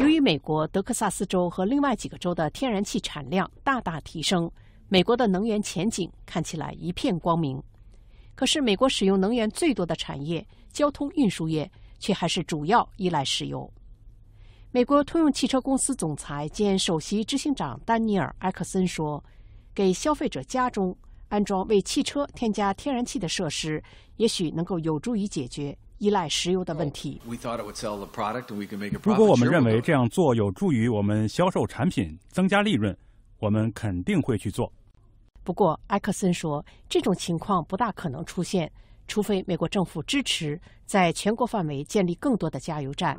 由于美国德克萨斯州和另外几个州的天然气产量大大提升，美国的能源前景看起来一片光明。可是，美国使用能源最多的产业——交通运输业，却还是主要依赖石油。美国通用汽车公司总裁兼首席执行长丹尼尔·埃克森说：“给消费者家中安装为汽车添加天然气的设施，也许能够有助于解决。”依赖石油的问题。如果我们认为这样做有助于我们销售产品、增加利润，我们肯定会去做。不过，埃克森说，这种情况不大可能出现，除非美国政府支持在全国范围建立更多的加油站。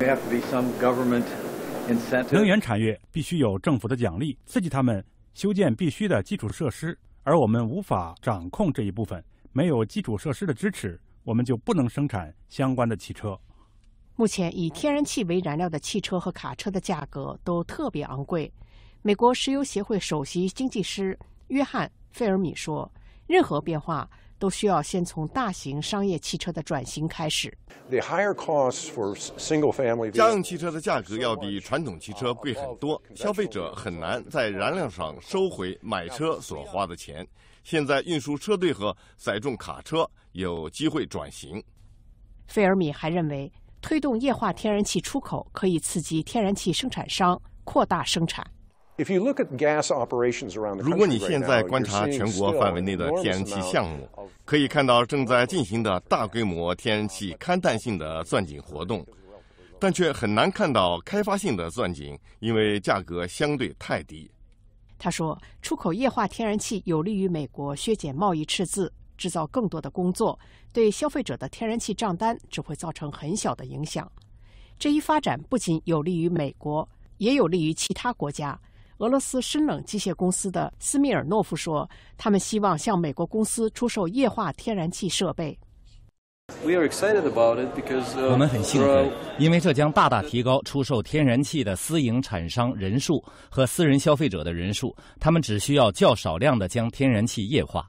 能源产业必须有政府的奖励，刺激他们修建必须的基础设施，而我们无法掌控这一部分。没有基础设施的支持。我们就不能生产相关的汽车。目前以天然气为燃料的汽车和卡车的价格都特别昂贵。美国石油协会首席经济师约翰·费尔米说：“任何变化。”都需要先从大型商业汽车的转型开始。家用汽车的价格要比传统汽车贵很多，消费者很难在燃料上收回买车所花的钱。现在运输车队和载重卡车有机会转型。菲尔米还认为，推动液化天然气出口可以刺激天然气生产商扩大生产。如果你现在观察全国范围内的天然气项目，可以看到正在进行的大规模天然气勘探性的钻井活动，但却很难看到开发性的钻井，因为价格相对太低。他说，出口液化天然气有利于美国削减贸易赤字，制造更多的工作，对消费者的天然气账单只会造成很小的影响。这一发展不仅有利于美国，也有利于其他国家。俄罗斯深冷机械公司的斯米尔诺夫说，他们希望向美国公司出售液化天然气设备。我们很兴奋，因为这将大大提高出售天然气的私营产商人数和私人消费者的人数。他们只需要较少量的将天然气液化。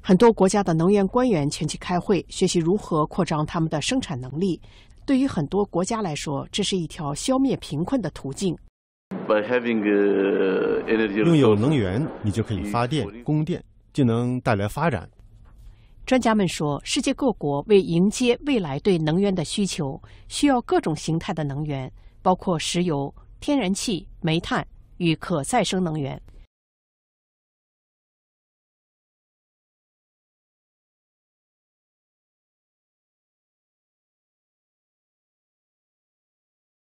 很多国家的能源官员前去开会，学习如何扩张他们的生产能力。对于很多国家来说，这是一条消灭贫困的途径。拥有能源，你就可以发电、供电，就能带来发展。专家们说，世界各国为迎接未来对能源的需求，需要各种形态的能源，包括石油、天然气、煤炭与可再生能源。